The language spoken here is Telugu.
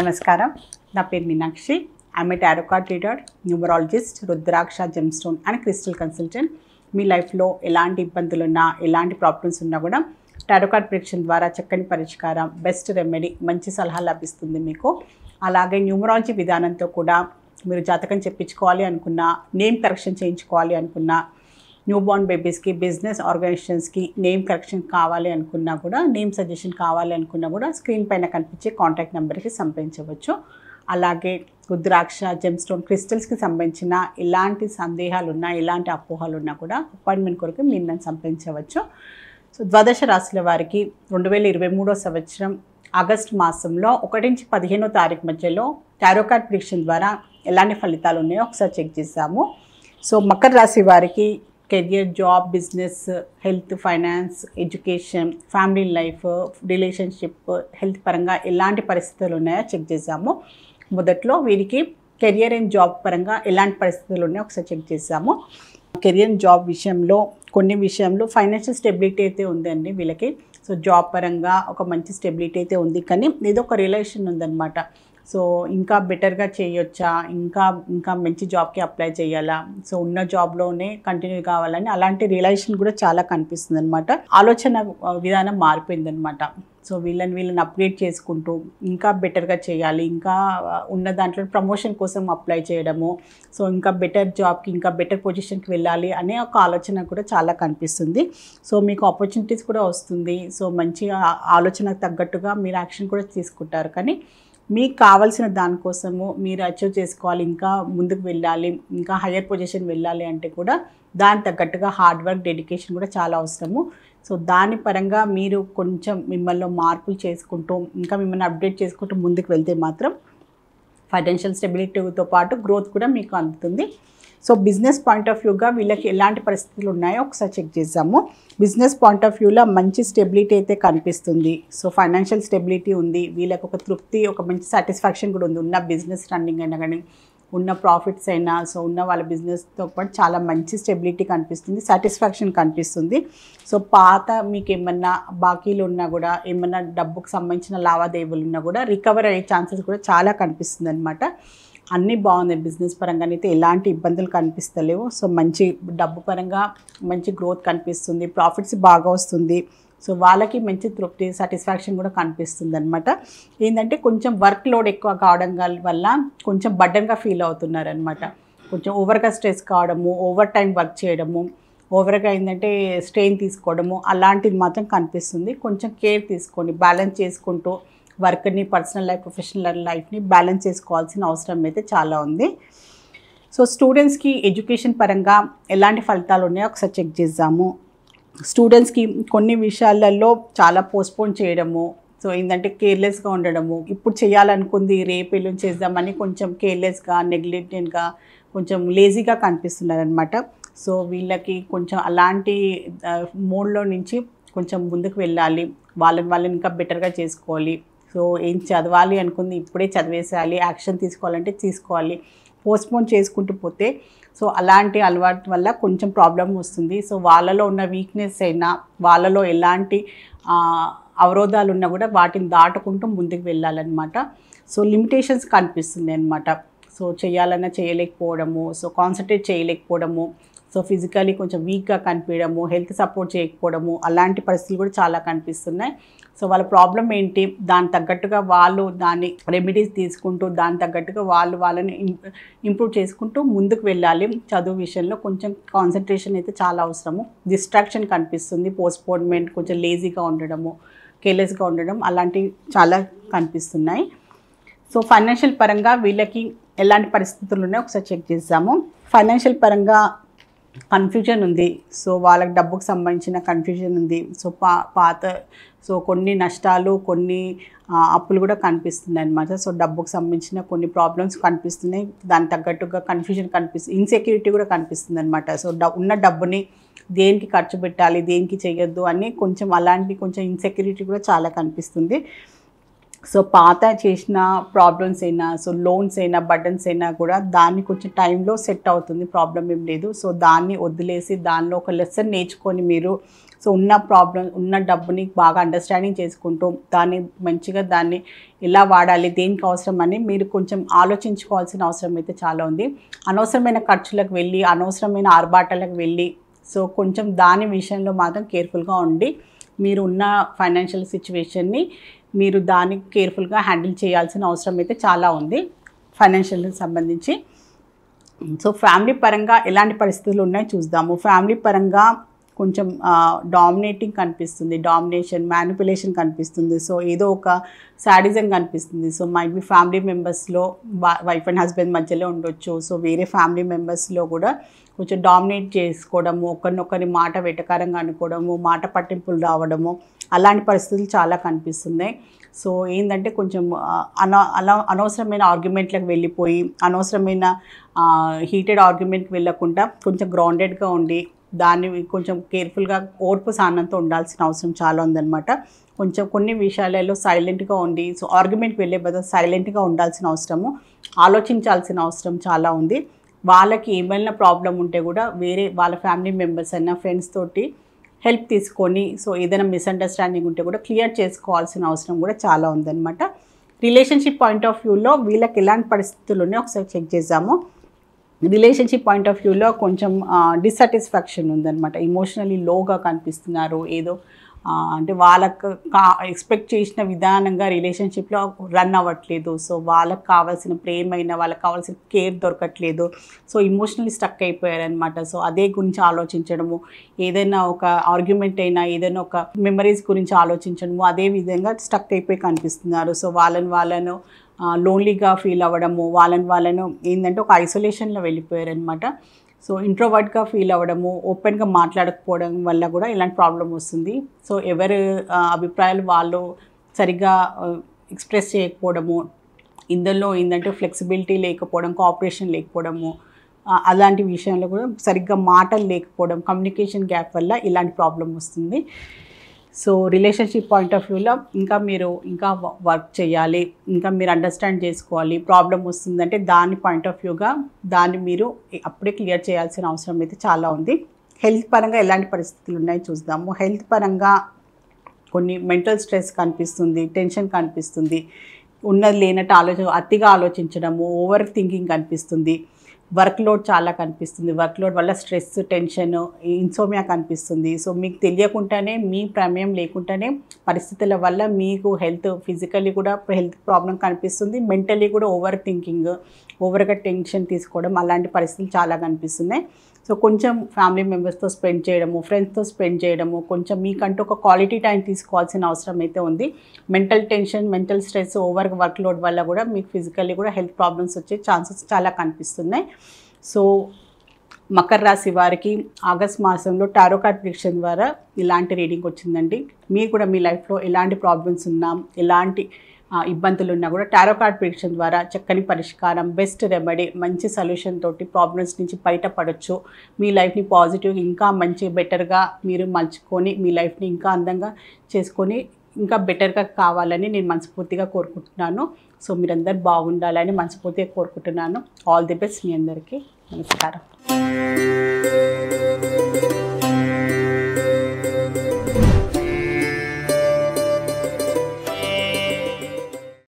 నమస్కారం నా పేరు Meenakshi I'm a tarot card reader numerologist rudraksha gemstone and crystal consultant మీ లైఫ్లో ఎలాంటి ఇబ్బందులు ఉన్నా ఎలాంటి ప్రాబ్లమ్స్ ఉన్నా కూడా టారోకాట్ ప్రిక్షన్ ద్వారా చక్కని పరిష్కారం బెస్ట్ రెమెడీ మంచి సలహా లభిస్తుంది మీకు అలాగే న్యూమరాలజీ విధానంతో కూడా మీరు జాతకం చెప్పించుకోవాలి అనుకున్నా నేమ్ కరెక్షన్ చేయించుకోవాలి అనుకున్నా న్యూబార్న్ బేబీస్కి బిజినెస్ ఆర్గనైజేషన్స్కి నేమ్ కరెక్షన్ కావాలి అనుకున్నా కూడా నేమ్ సజెషన్ కావాలి అనుకున్నా కూడా స్క్రీన్ పైన కనిపించే కాంటాక్ట్ నెంబర్కి సంప్రదించవచ్చు అలాగే రుద్రాక్ష జెమ్స్టోన్ క్రిస్టల్స్కి సంబంధించిన ఇలాంటి సందేహాలు ఉన్నా ఇలాంటి అపోహలు ఉన్నా కూడా అపాయింట్మెంట్ కొరకు మీరు నన్ను సంప్రదించవచ్చు సో ద్వాదశ రాశుల వారికి రెండు వేల ఇరవై మూడో సంవత్సరం ఆగస్టు మాసంలో ఒకటి నుంచి పదిహేనో తారీఖు మధ్యలో టారోకార్డ్ ప్రిడిక్షన్ ద్వారా ఎలాంటి ఫలితాలు ఉన్నాయో ఒకసారి చెక్ చేసాము సో మకర రాశి వారికి career job business health finance education family life relationship health పరంగా ఎలాంటి పరిస్థితులు ఉన్నాయో చెక్ చేసాము మొదట్లో వీరికి కెరియర్ అండ్ జాబ్ పరంగా ఎలాంటి పరిస్థితులు ఉన్నాయో ఒకసారి చెక్ చేసాము కెరియర్ అండ్ జాబ్ విషయంలో కొన్ని విషయంలో ఫైనాన్షియల్ స్టెబిలిటీ అయితే ఉందండి వీళ్ళకి సో జాబ్ పరంగా ఒక మంచి స్టెబిలిటీ అయితే ఉంది కానీ ఏదో ఒక రిలేషన్ ఉందన్నమాట సో ఇంకా బెటర్గా చేయొచ్చా ఇంకా ఇంకా మంచి జాబ్కి అప్లై చేయాలా సో ఉన్న జాబ్లోనే కంటిన్యూ కావాలని అలాంటి రియలైజేషన్ కూడా చాలా కనిపిస్తుంది అనమాట ఆలోచన విధానం మారిపోయింది అనమాట సో వీళ్ళని వీళ్ళని అప్గ్రేడ్ చేసుకుంటూ ఇంకా బెటర్గా చేయాలి ఇంకా ఉన్న దాంట్లో ప్రమోషన్ కోసం అప్లై చేయడము సో ఇంకా బెటర్ జాబ్కి ఇంకా బెటర్ పొజిషన్కి వెళ్ళాలి అనే ఒక ఆలోచన కూడా చాలా కనిపిస్తుంది సో మీకు ఆపర్చునిటీస్ కూడా వస్తుంది సో మంచి ఆలోచనకు తగ్గట్టుగా మీరు యాక్షన్ కూడా తీసుకుంటారు కానీ మీకు కావాల్సిన దానికోసము మీరు అచీవ్ చేసుకోవాలి ఇంకా ముందుకు వెళ్ళాలి ఇంకా హయ్యర్ పొజిషన్ వెళ్ళాలి అంటే కూడా దానికి తగ్గట్టుగా హార్డ్ వర్క్ డెడికేషన్ కూడా చాలా అవసరము సో దాని పరంగా మీరు కొంచెం మిమ్మల్ని మార్పులు చేసుకుంటూ ఇంకా మిమ్మల్ని అప్డేట్ చేసుకుంటూ ముందుకు వెళ్తే మాత్రం ఫైనాన్షియల్ స్టెబిలిటీతో పాటు గ్రోత్ కూడా మీకు అందుతుంది సో బిజినెస్ పాయింట్ ఆఫ్ వ్యూగా వీళ్ళకి ఎలాంటి పరిస్థితులు ఉన్నాయో ఒకసారి చెక్ చేసాము బిజినెస్ పాయింట్ ఆఫ్ వ్యూలో మంచి స్టెబిలిటీ అయితే కనిపిస్తుంది సో ఫైనాన్షియల్ స్టెబిలిటీ ఉంది వీళ్ళకి ఒక తృప్తి ఒక మంచి సాటిస్ఫాక్షన్ కూడా ఉంది ఉన్న బిజినెస్ రన్నింగ్ అయినా కానీ ఉన్న ప్రాఫిట్స్ అయినా సో ఉన్న వాళ్ళ బిజినెస్తో పాటు చాలా మంచి స్టెబిలిటీ కనిపిస్తుంది సాటిస్ఫాక్షన్ కనిపిస్తుంది సో పాత మీకు ఏమన్నా బాకీలు ఉన్నా కూడా ఏమన్నా డబ్బుకు సంబంధించిన లావాదేవీలు ఉన్నా కూడా రికవర్ అయ్యే ఛాన్సెస్ కూడా చాలా కనిపిస్తుంది అనమాట అన్నీ బాగున్నాయి బిజినెస్ పరంగా అయితే ఎలాంటి ఇబ్బందులు కనిపిస్తలేవు సో మంచి డబ్బు పరంగా మంచి గ్రోత్ కనిపిస్తుంది ప్రాఫిట్స్ బాగా వస్తుంది సో వాళ్ళకి మంచి తృప్తి సాటిస్ఫాక్షన్ కూడా కనిపిస్తుంది అనమాట ఏంటంటే కొంచెం వర్క్ లోడ్ ఎక్కువ కావడం వల్ల కొంచెం బడ్డంగా ఫీల్ అవుతున్నారనమాట కొంచెం ఓవర్గా స్ట్రెస్ కావడము ఓవర్ టైం వర్క్ చేయడము ఓవర్గా ఏంటంటే స్ట్రెయిన్ తీసుకోవడము అలాంటిది మాత్రం కనిపిస్తుంది కొంచెం కేర్ తీసుకోండి బ్యాలెన్స్ చేసుకుంటూ వర్క్ని పర్సనల్ లైఫ్ ప్రొఫెషనల్ లైఫ్ని బ్యాలెన్స్ చేసుకోవాల్సిన అవసరం అయితే చాలా ఉంది సో స్టూడెంట్స్కి ఎడ్యుకేషన్ పరంగా ఎలాంటి ఫలితాలు ఉన్నాయో ఒకసారి చెక్ చేద్దాము స్టూడెంట్స్కి కొన్ని విషయాలలో చాలా పోస్ట్పోన్ చేయడము సో ఏంటంటే కేర్లెస్గా ఉండడము ఇప్పుడు చేయాలనుకుంది రేపు ఎల్లుని చేద్దామని కొంచెం కేర్లెస్గా నెగ్లెక్టెడ్గా కొంచెం లేజీగా కనిపిస్తున్నారనమాట సో వీళ్ళకి కొంచెం అలాంటి మోడ్లో నుంచి కొంచెం ముందుకు వెళ్ళాలి వాళ్ళని వాళ్ళని ఇంకా బెటర్గా చేసుకోవాలి సో ఏం చదవాలి అనుకుంది ఇప్పుడే చదివేసేయాలి యాక్షన్ తీసుకోవాలంటే తీసుకోవాలి పోస్ట్పోన్ చేసుకుంటూ పోతే సో అలాంటి అలవాటు వల్ల కొంచెం ప్రాబ్లం వస్తుంది సో వాళ్ళలో ఉన్న వీక్నెస్ అయినా వాళ్ళలో ఎలాంటి అవరోధాలు ఉన్నా కూడా వాటిని దాటుకుంటూ ముందుకు వెళ్ళాలన్నమాట సో లిమిటేషన్స్ కనిపిస్తుంది అనమాట సో చేయాలన్నా చేయలేకపోవడము సో కాన్సన్ట్రేట్ చేయలేకపోవడము సో ఫిజికలీ కొంచెం వీక్గా కనిపించడము హెల్త్ సపోర్ట్ చేయకపోవడము అలాంటి పరిస్థితులు కూడా చాలా కనిపిస్తున్నాయి సో వాళ్ళ ప్రాబ్లం ఏంటి దాని తగ్గట్టుగా వాళ్ళు దాన్ని రెమెడీస్ తీసుకుంటూ దాని తగ్గట్టుగా వాళ్ళు వాళ్ళని ఇంప్రూవ్ చేసుకుంటూ ముందుకు వెళ్ళాలి చదువు విషయంలో కొంచెం కాన్సన్ట్రేషన్ అయితే చాలా అవసరము డిస్ట్రాక్షన్ కనిపిస్తుంది పోస్ట్పోన్మెంట్ కొంచెం లేజీగా ఉండడము కేర్లెస్గా ఉండడం అలాంటివి చాలా కనిపిస్తున్నాయి సో ఫైనాన్షియల్ పరంగా వీళ్ళకి ఎలాంటి పరిస్థితులు ఉన్నాయో ఒకసారి చెక్ చేసాము ఫైనాన్షియల్ పరంగా కన్ఫ్యూజన్ ఉంది సో వాళ్ళకి డబ్బుకు సంబంధించిన కన్ఫ్యూజన్ ఉంది సో పా పాత సో కొన్ని నష్టాలు కొన్ని అప్పులు కూడా కనిపిస్తున్నాయి అనమాట సో డబ్బుకు సంబంధించిన కొన్ని ప్రాబ్లమ్స్ కనిపిస్తున్నాయి దానికి తగ్గట్టుగా కన్ఫ్యూజన్ కనిపిస్తుంది ఇన్సెక్యూరిటీ కూడా కనిపిస్తుంది అనమాట సో ఉన్న డబ్బుని దేనికి ఖర్చు పెట్టాలి దేనికి చేయొద్దు అని కొంచెం అలాంటి కొంచెం ఇన్సెక్యూరిటీ కూడా చాలా కనిపిస్తుంది సో పాత చేసిన ప్రాబ్లమ్స్ అయినా సో లోన్స్ అయినా బటన్స్ అయినా కూడా దాన్ని కొంచెం టైంలో సెట్ అవుతుంది ప్రాబ్లం ఏం లేదు సో దాన్ని వదిలేసి దానిలో ఒక లెసన్ నేర్చుకొని మీరు సో ఉన్న ప్రాబ్లం ఉన్న డబ్బుని బాగా అండర్స్టాండింగ్ చేసుకుంటూ దాన్ని మంచిగా దాన్ని ఎలా వాడాలి దేనికి అవసరం అని మీరు కొంచెం ఆలోచించుకోవాల్సిన అవసరం అయితే చాలా ఉంది అనవసరమైన ఖర్చులకు వెళ్ళి అనవసరమైన ఆర్భాటాలకు వెళ్ళి సో కొంచెం దాని విషయంలో మాత్రం కేర్ఫుల్గా ఉండి మీరు ఉన్న ఫైనాన్షియల్ సిచ్యువేషన్ని మీరు దాన్ని కేర్ఫుల్గా హ్యాండిల్ చేయాల్సిన అవసరం అయితే చాలా ఉంది ఫైనాన్షియల్కి సంబంధించి సో ఫ్యామిలీ పరంగా ఎలాంటి పరిస్థితులు ఉన్నాయో చూద్దాము ఫ్యామిలీ పరంగా కొంచెం డామినేటింగ్ కనిపిస్తుంది డామినేషన్ మ్యానిపులేషన్ కనిపిస్తుంది సో ఏదో ఒక శాడిజం కనిపిస్తుంది సో మైట్ బీ ఫ్యామిలీ మెంబర్స్లో వైఫ్ అండ్ హస్బెండ్ మధ్యలో ఉండొచ్చు సో వేరే ఫ్యామిలీ మెంబర్స్లో కూడా కొంచెం డామినేట్ చేసుకోవడము ఒకరినొకరి మాట వెటకారంగా అనుకోవడము మాట పట్టింపులు రావడము అలాంటి పరిస్థితులు చాలా కనిపిస్తున్నాయి సో ఏంటంటే కొంచెం అన అనవసరమైన ఆర్గ్యుమెంట్లకు వెళ్ళిపోయి అనవసరమైన హీటెడ్ ఆర్గ్యుమెంట్కి వెళ్ళకుండా కొంచెం గ్రౌండెడ్గా ఉండి దాన్ని కొంచెం కేర్ఫుల్గా ఓర్పు సానంతో ఉండాల్సిన అవసరం చాలా ఉందన్నమాట కొంచెం కొన్ని విషయాలలో సైలెంట్గా ఉండి సో ఆర్గ్యుమెంట్ వెళ్ళే బదులు సైలెంట్గా ఉండాల్సిన అవసరము ఆలోచించాల్సిన అవసరం చాలా ఉంది వాళ్ళకి ఏమైనా ప్రాబ్లం ఉంటే కూడా వేరే వాళ్ళ ఫ్యామిలీ మెంబర్స్ అయినా ఫ్రెండ్స్ తోటి హెల్ప్ తీసుకొని సో ఏదైనా మిస్అండర్స్టాండింగ్ ఉంటే కూడా క్లియర్ చేసుకోవాల్సిన అవసరం కూడా చాలా ఉందన్నమాట రిలేషన్షిప్ పాయింట్ ఆఫ్ వ్యూలో వీళ్ళకి ఎలాంటి పరిస్థితులు ఉన్నాయో ఒకసారి చెక్ చేసాము రిలేషన్షిప్ పాయింట్ ఆఫ్ వ్యూలో కొంచెం డిస్సాటిస్ఫాక్షన్ ఉందనమాట ఇమోషనలీ లోగా కనిపిస్తున్నారు ఏదో అంటే వాళ్ళకు కా ఎక్స్పెక్ట్ చేసిన విధానంగా రిలేషన్షిప్లో రన్ అవ్వట్లేదు సో వాళ్ళకి కావాల్సిన అయినా వాళ్ళకి కావాల్సిన కేర్ దొరకట్లేదు సో ఇమోషనల్లీ స్టక్ అయిపోయారనమాట సో అదే గురించి ఆలోచించడము ఏదైనా ఒక ఆర్గ్యుమెంట్ అయినా ఏదైనా ఒక మెమరీస్ గురించి ఆలోచించడము అదే విధంగా స్టక్ అయిపోయి కనిపిస్తున్నారు సో వాళ్ళని వాళ్ళను లోన్లీగా ఫీల్ అవ్వడము వాళ్ళని వాళ్ళను ఏంటంటే ఒక ఐసోలేషన్లో వెళ్ళిపోయారనమాట సో ఇంట్రోవర్డ్గా ఫీల్ అవ్వడము ఓపెన్గా మాట్లాడకపోవడం వల్ల కూడా ఇలాంటి ప్రాబ్లం వస్తుంది సో ఎవరు అభిప్రాయాలు వాళ్ళు సరిగ్గా ఎక్స్ప్రెస్ చేయకపోవడము ఇందులో ఏంటంటే ఫ్లెక్సిబిలిటీ లేకపోవడం కోఆపరేషన్ లేకపోవడము అలాంటి విషయంలో కూడా సరిగ్గా మాటలు లేకపోవడం కమ్యూనికేషన్ గ్యాప్ వల్ల ఇలాంటి ప్రాబ్లం వస్తుంది సో రిలేషన్షిప్ పాయింట్ ఆఫ్ వ్యూలో ఇంకా మీరు ఇంకా వర్క్ చేయాలి ఇంకా మీరు అండర్స్టాండ్ చేసుకోవాలి ప్రాబ్లం వస్తుందంటే దాని పాయింట్ ఆఫ్ వ్యూగా దాన్ని మీరు అప్పుడే క్లియర్ చేయాల్సిన అవసరం అయితే చాలా ఉంది హెల్త్ పరంగా ఎలాంటి పరిస్థితులు ఉన్నాయో చూద్దాము హెల్త్ పరంగా కొన్ని మెంటల్ స్ట్రెస్ కనిపిస్తుంది టెన్షన్ కనిపిస్తుంది ఉన్నది లేనట్టు ఆలోచన అతిగా ఆలోచించడము ఓవర్ థింకింగ్ కనిపిస్తుంది వర్క్ లోడ్ చాలా కనిపిస్తుంది వర్క్ లోడ్ వల్ల స్ట్రెస్ టెన్షన్ ఇన్సోమియా కనిపిస్తుంది సో మీకు తెలియకుండానే మీ ప్రమేయం లేకుండానే పరిస్థితుల వల్ల మీకు హెల్త్ ఫిజికల్లీ కూడా హెల్త్ ప్రాబ్లం కనిపిస్తుంది మెంటలీ కూడా ఓవర్ థింకింగ్ ఓవర్గా టెన్షన్ తీసుకోవడం అలాంటి పరిస్థితులు చాలా కనిపిస్తున్నాయి సో కొంచెం ఫ్యామిలీ మెంబర్స్తో స్పెండ్ చేయడము ఫ్రెండ్స్తో స్పెండ్ చేయడము కొంచెం మీకంటూ ఒక క్వాలిటీ టైం తీసుకోవాల్సిన అవసరం అయితే ఉంది mental tension mental stress over workload వల్ల కూడా మీకు ఫిజికల్లీ కూడా హెల్త్ ప్రాబ్లమ్స్ వచ్చే ఛాన్సెస్ చాలా కనిపిస్తున్నాయి సో మకర రాశి వారికి ఆగస్ట్ మాసంలో టారో కార్డ్ ప్రిడిక్షన్ ద్వారా ఇలాంటి రీడింగ్ వచ్చిందండి మీరు కూడా మీ లైఫ్లో ఎలాంటి ప్రాబ్లమ్స్ ఉన్నా ఎలాంటి ఇబ్బందులు ఉన్నా కూడా టారో కార్డ్ ప్రిడిక్షన్ ద్వారా చక్కని పరిష్కారం బెస్ట్ రెమెడీ మంచి సొల్యూషన్ తోటి ప్రాబ్లమ్స్ నుంచి బయటపడవచ్చు మీ లైఫ్ని పాజిటివ్ ఇంకా మంచి బెటర్గా మీరు మలుచుకొని మీ లైఫ్ని ఇంకా అందంగా చేసుకొని ఇంకా బెటర్గా కావాలని నేను మనస్ఫూర్తిగా కోరుకుంటున్నాను సో మీరందరూ బాగుండాలని మనస్ఫూర్తిగా కోరుకుంటున్నాను ఆల్ ది బెస్ట్ మీ అందరికీ నమస్కారం